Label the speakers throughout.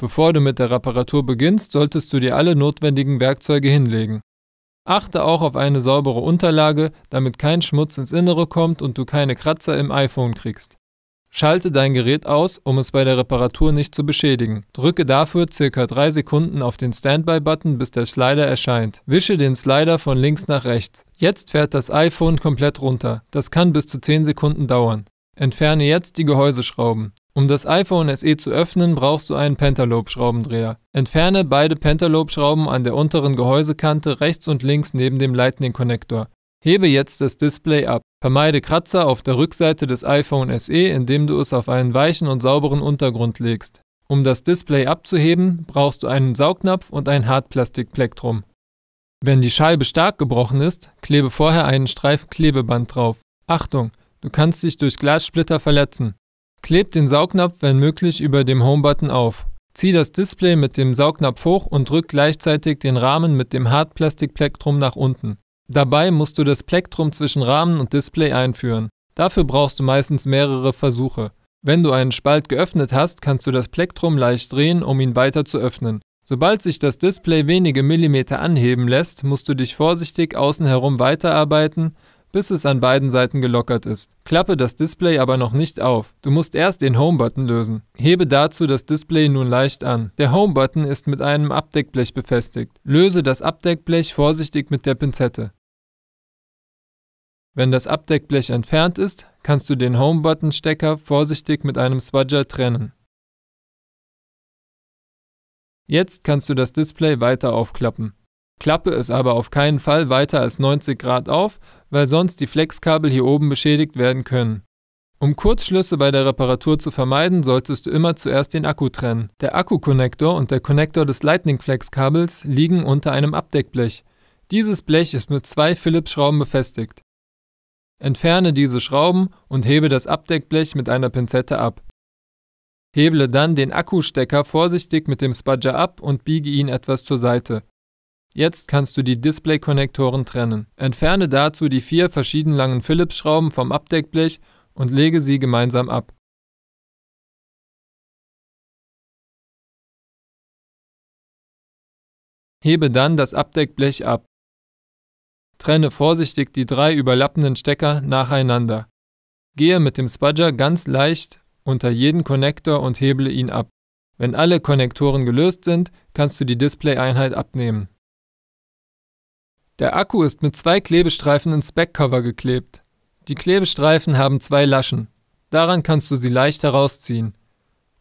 Speaker 1: Bevor du mit der Reparatur beginnst, solltest du dir alle notwendigen Werkzeuge hinlegen. Achte auch auf eine saubere Unterlage, damit kein Schmutz ins Innere kommt und du keine Kratzer im iPhone kriegst. Schalte dein Gerät aus, um es bei der Reparatur nicht zu beschädigen. Drücke dafür ca. 3 Sekunden auf den Standby-Button, bis der Slider erscheint. Wische den Slider von links nach rechts. Jetzt fährt das iPhone komplett runter. Das kann bis zu 10 Sekunden dauern. Entferne jetzt die Gehäuseschrauben. Um das iPhone SE zu öffnen, brauchst du einen Pentalobe-Schraubendreher. Entferne beide Pentalobe-Schrauben an der unteren Gehäusekante rechts und links neben dem Lightning-Konnektor. Hebe jetzt das Display ab. Vermeide Kratzer auf der Rückseite des iPhone SE, indem du es auf einen weichen und sauberen Untergrund legst. Um das Display abzuheben, brauchst du einen Saugnapf und ein Hartplastikplektrum. Wenn die Scheibe stark gebrochen ist, klebe vorher einen Streifen Klebeband drauf. Achtung, du kannst dich durch Glassplitter verletzen. Kleb den Saugnapf, wenn möglich, über dem Homebutton auf. Zieh das Display mit dem Saugnapf hoch und drück gleichzeitig den Rahmen mit dem Hartplastikplektrum nach unten. Dabei musst du das Plektrum zwischen Rahmen und Display einführen. Dafür brauchst du meistens mehrere Versuche. Wenn du einen Spalt geöffnet hast, kannst du das Plektrum leicht drehen, um ihn weiter zu öffnen. Sobald sich das Display wenige Millimeter anheben lässt, musst du dich vorsichtig außen herum weiterarbeiten bis es an beiden Seiten gelockert ist. Klappe das Display aber noch nicht auf. Du musst erst den Home-Button lösen. Hebe dazu das Display nun leicht an. Der Home-Button ist mit einem Abdeckblech befestigt. Löse das Abdeckblech vorsichtig mit der Pinzette. Wenn das Abdeckblech entfernt ist, kannst du den Home-Button-Stecker vorsichtig mit einem Swadger trennen. Jetzt kannst du das Display weiter aufklappen. Klappe es aber auf keinen Fall weiter als 90 Grad auf, weil sonst die Flexkabel hier oben beschädigt werden können. Um Kurzschlüsse bei der Reparatur zu vermeiden, solltest du immer zuerst den Akku trennen. Der Akku-Konnektor und der Konnektor des Lightning Flex-Kabels liegen unter einem Abdeckblech. Dieses Blech ist mit zwei Phillips-Schrauben befestigt. Entferne diese Schrauben und hebe das Abdeckblech mit einer Pinzette ab. Heble dann den Akkustecker vorsichtig mit dem Spudger ab und biege ihn etwas zur Seite. Jetzt kannst du die Display-Konnektoren trennen. Entferne dazu die vier verschieden langen Phillips-Schrauben vom Abdeckblech und
Speaker 2: lege sie gemeinsam ab. Hebe dann das Abdeckblech ab. Trenne vorsichtig die drei überlappenden Stecker nacheinander. Gehe
Speaker 1: mit dem Spudger ganz leicht unter jeden Konnektor und heble ihn ab. Wenn alle Konnektoren gelöst sind, kannst du die Display-Einheit abnehmen. Der Akku ist mit zwei Klebestreifen ins Backcover geklebt. Die Klebestreifen haben zwei Laschen. Daran kannst du sie leicht herausziehen.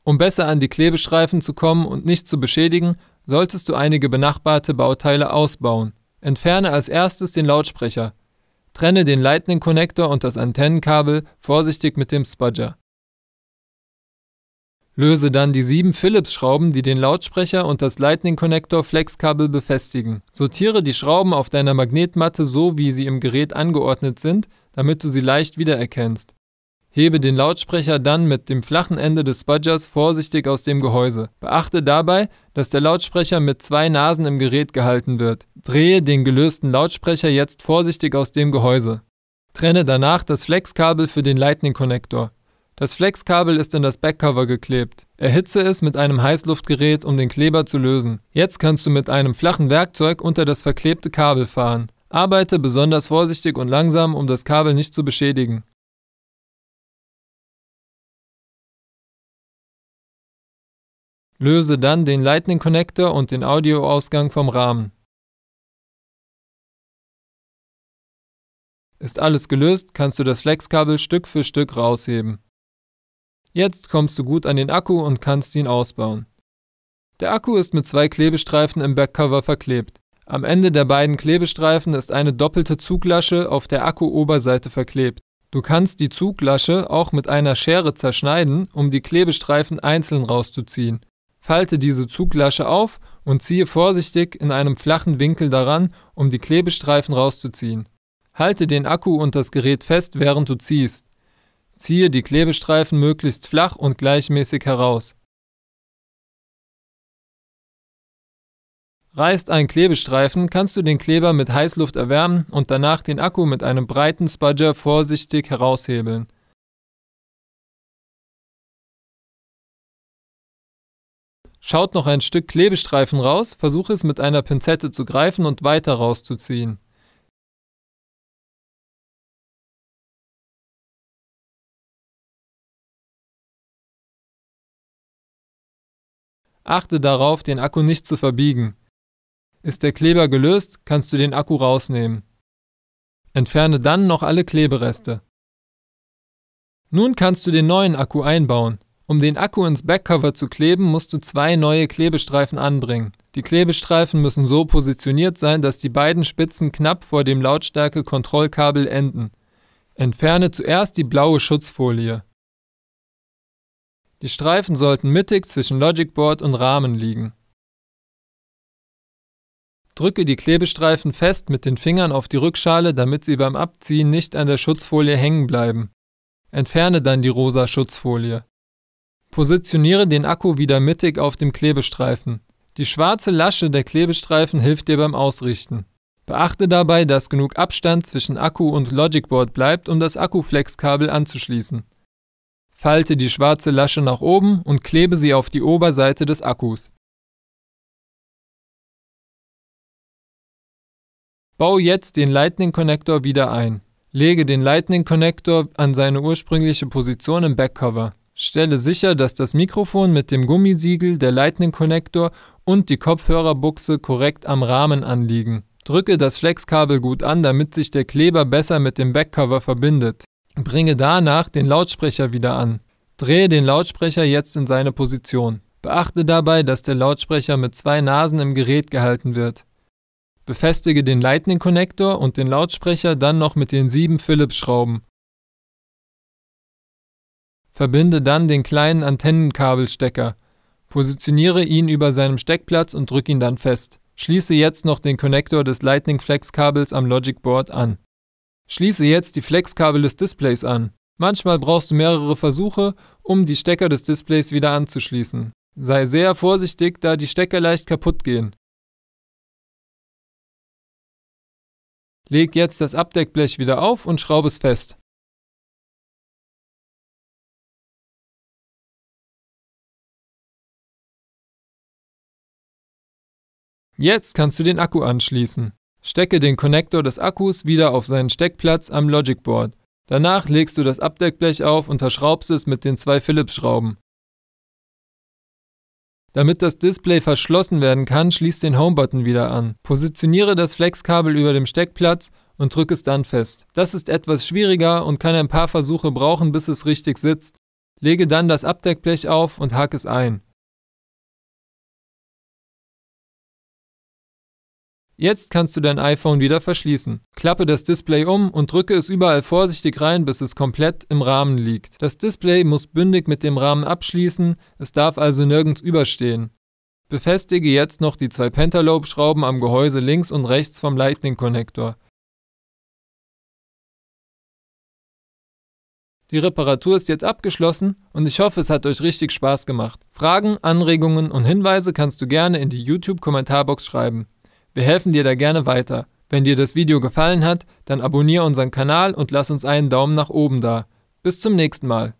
Speaker 1: Um besser an die Klebestreifen zu kommen und nicht zu beschädigen, solltest du einige benachbarte Bauteile ausbauen. Entferne als erstes den Lautsprecher. Trenne den lightning connector und das Antennenkabel vorsichtig mit dem Spudger. Löse dann die sieben philips schrauben die den Lautsprecher und das Lightning-Connector-Flexkabel befestigen. Sortiere die Schrauben auf deiner Magnetmatte so, wie sie im Gerät angeordnet sind, damit du sie leicht wiedererkennst. Hebe den Lautsprecher dann mit dem flachen Ende des Budgers vorsichtig aus dem Gehäuse. Beachte dabei, dass der Lautsprecher mit zwei Nasen im Gerät gehalten wird. Drehe den gelösten Lautsprecher jetzt vorsichtig aus dem Gehäuse. Trenne danach das Flexkabel für den lightning connector das Flexkabel ist in das Backcover geklebt. Erhitze es mit einem Heißluftgerät, um den Kleber zu lösen. Jetzt kannst du mit einem flachen Werkzeug unter das verklebte Kabel fahren.
Speaker 2: Arbeite besonders vorsichtig und langsam, um das Kabel nicht zu beschädigen. Löse dann den Lightning Connector und den Audioausgang vom Rahmen.
Speaker 1: Ist alles gelöst, kannst du das Flexkabel Stück für Stück rausheben. Jetzt kommst du gut an den Akku und kannst ihn ausbauen. Der Akku ist mit zwei Klebestreifen im Backcover verklebt. Am Ende der beiden Klebestreifen ist eine doppelte Zuglasche auf der Akkuoberseite verklebt. Du kannst die Zuglasche auch mit einer Schere zerschneiden, um die Klebestreifen einzeln rauszuziehen. Falte diese Zuglasche auf und ziehe vorsichtig in einem flachen Winkel daran, um die Klebestreifen rauszuziehen. Halte den Akku und das Gerät fest, während du ziehst. Ziehe die Klebestreifen möglichst flach und gleichmäßig heraus. Reißt ein Klebestreifen, kannst du den Kleber mit Heißluft
Speaker 2: erwärmen und danach den Akku mit einem breiten Spudger vorsichtig heraushebeln. Schaut noch ein Stück Klebestreifen raus, versuche es mit einer Pinzette zu greifen und weiter rauszuziehen. Achte darauf, den Akku nicht zu verbiegen. Ist der Kleber gelöst, kannst du den Akku
Speaker 1: rausnehmen. Entferne dann noch alle Klebereste. Nun kannst du den neuen Akku einbauen. Um den Akku ins Backcover zu kleben, musst du zwei neue Klebestreifen anbringen. Die Klebestreifen müssen so positioniert sein, dass die beiden Spitzen knapp vor dem Lautstärke-Kontrollkabel enden. Entferne zuerst die blaue Schutzfolie.
Speaker 2: Die Streifen sollten mittig zwischen Logic Board und Rahmen liegen. Drücke die Klebestreifen fest mit den
Speaker 1: Fingern auf die Rückschale, damit sie beim Abziehen nicht an der Schutzfolie hängen bleiben. Entferne dann die rosa Schutzfolie. Positioniere den Akku wieder mittig auf dem Klebestreifen. Die schwarze Lasche der Klebestreifen hilft dir beim Ausrichten. Beachte dabei, dass genug Abstand zwischen Akku und Logic Board bleibt, um das Akkuflexkabel anzuschließen.
Speaker 2: Falte die schwarze Lasche nach oben und klebe sie auf die Oberseite des Akkus. Bau jetzt den Lightning Connector wieder ein. Lege den Lightning Connector an seine ursprüngliche
Speaker 1: Position im Backcover. Stelle sicher, dass das Mikrofon mit dem Gummisiegel, der Lightning Connector und die Kopfhörerbuchse korrekt am Rahmen anliegen. Drücke das Flexkabel gut an, damit sich der Kleber besser mit dem Backcover verbindet. Bringe danach den Lautsprecher wieder an. Drehe den Lautsprecher jetzt in seine Position. Beachte dabei, dass der Lautsprecher mit zwei Nasen im Gerät gehalten wird. Befestige den Lightning konnektor und den Lautsprecher dann noch mit den sieben philips Schrauben. Verbinde dann den kleinen Antennenkabelstecker. Positioniere ihn über seinem Steckplatz und drück ihn dann fest. Schließe jetzt noch den Konnektor des Lightning Flex Kabels am Logic Board an. Schließe jetzt die Flexkabel des Displays an. Manchmal brauchst du mehrere Versuche, um die Stecker des Displays wieder anzuschließen. Sei sehr vorsichtig,
Speaker 2: da die Stecker leicht kaputt gehen. Leg jetzt das Abdeckblech wieder auf und schraube es fest. Jetzt kannst du den Akku anschließen. Stecke den Konnektor
Speaker 1: des Akkus wieder auf seinen Steckplatz am Logic Board. Danach legst du das Abdeckblech auf und verschraubst es mit den zwei philips schrauben Damit das Display verschlossen werden kann, schließ den Home-Button wieder an. Positioniere das Flexkabel über dem Steckplatz und drück es dann fest. Das ist etwas schwieriger und kann ein paar Versuche brauchen, bis es
Speaker 2: richtig sitzt. Lege dann das Abdeckblech auf und hake es ein. Jetzt kannst du dein iPhone wieder
Speaker 1: verschließen. Klappe das Display um und drücke es überall vorsichtig rein, bis es komplett im Rahmen liegt. Das Display muss bündig mit dem Rahmen abschließen, es darf also nirgends überstehen.
Speaker 2: Befestige jetzt noch die zwei pentalobe schrauben am Gehäuse links und rechts vom Lightning-Konnektor. Die Reparatur ist jetzt abgeschlossen und ich hoffe, es hat euch richtig Spaß gemacht. Fragen, Anregungen und Hinweise
Speaker 1: kannst du gerne in die YouTube-Kommentarbox schreiben. Wir helfen dir da gerne weiter. Wenn dir das Video
Speaker 2: gefallen hat, dann abonniere unseren Kanal und lass uns einen Daumen nach oben da. Bis zum nächsten Mal.